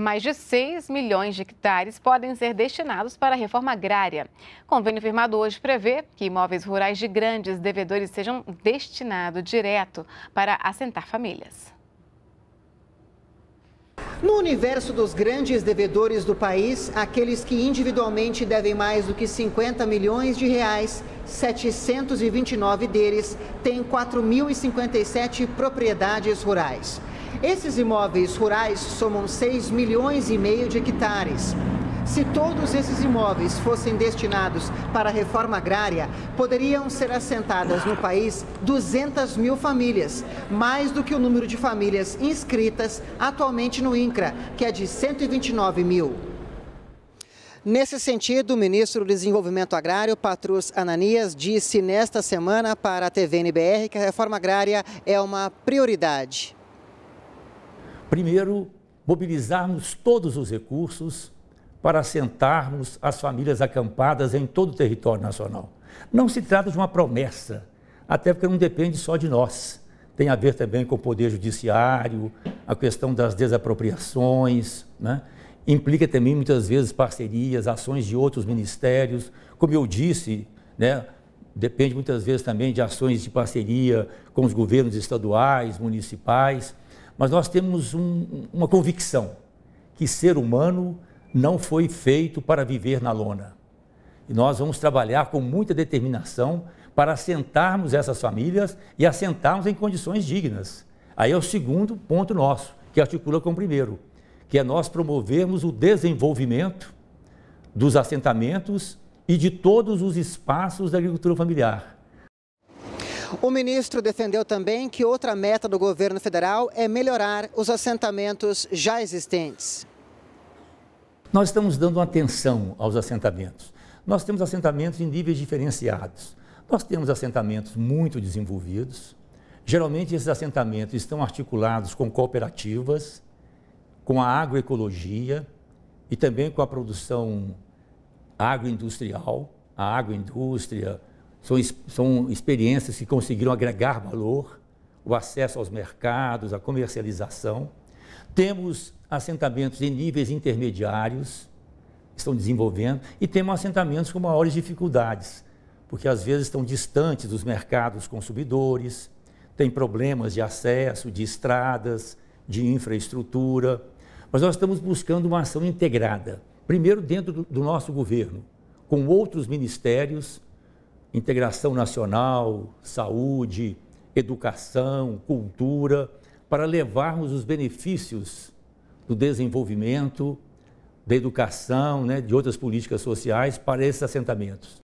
Mais de 6 milhões de hectares podem ser destinados para a reforma agrária. O convênio firmado hoje prevê que imóveis rurais de grandes devedores sejam destinados direto para assentar famílias. No universo dos grandes devedores do país, aqueles que individualmente devem mais do que 50 milhões de reais, 729 deles têm 4.057 propriedades rurais. Esses imóveis rurais somam 6 milhões e meio de hectares. Se todos esses imóveis fossem destinados para a reforma agrária, poderiam ser assentadas no país 200 mil famílias, mais do que o número de famílias inscritas atualmente no INCRA, que é de 129 mil. Nesse sentido, o ministro do Desenvolvimento Agrário, Patrus Ananias, disse nesta semana para a TVNBR que a reforma agrária é uma prioridade primeiro, mobilizarmos todos os recursos para assentarmos as famílias acampadas em todo o território nacional. Não se trata de uma promessa, até porque não depende só de nós. Tem a ver também com o poder judiciário, a questão das desapropriações, né? implica também muitas vezes parcerias, ações de outros ministérios. Como eu disse, né? depende muitas vezes também de ações de parceria com os governos estaduais, municipais. Mas nós temos um, uma convicção que ser humano não foi feito para viver na lona. E nós vamos trabalhar com muita determinação para assentarmos essas famílias e assentarmos em condições dignas. Aí é o segundo ponto nosso, que articula com o primeiro, que é nós promovermos o desenvolvimento dos assentamentos e de todos os espaços da agricultura familiar. O ministro defendeu também que outra meta do governo federal é melhorar os assentamentos já existentes. Nós estamos dando atenção aos assentamentos. Nós temos assentamentos em níveis diferenciados. Nós temos assentamentos muito desenvolvidos. Geralmente, esses assentamentos estão articulados com cooperativas, com a agroecologia e também com a produção agroindustrial, a agroindústria, são, são experiências que conseguiram agregar valor, o acesso aos mercados, a comercialização. Temos assentamentos em níveis intermediários, estão desenvolvendo, e temos assentamentos com maiores dificuldades, porque às vezes estão distantes dos mercados consumidores, tem problemas de acesso, de estradas, de infraestrutura. Mas nós estamos buscando uma ação integrada, primeiro dentro do nosso governo, com outros ministérios, integração nacional, saúde, educação, cultura, para levarmos os benefícios do desenvolvimento, da educação, né, de outras políticas sociais para esses assentamentos.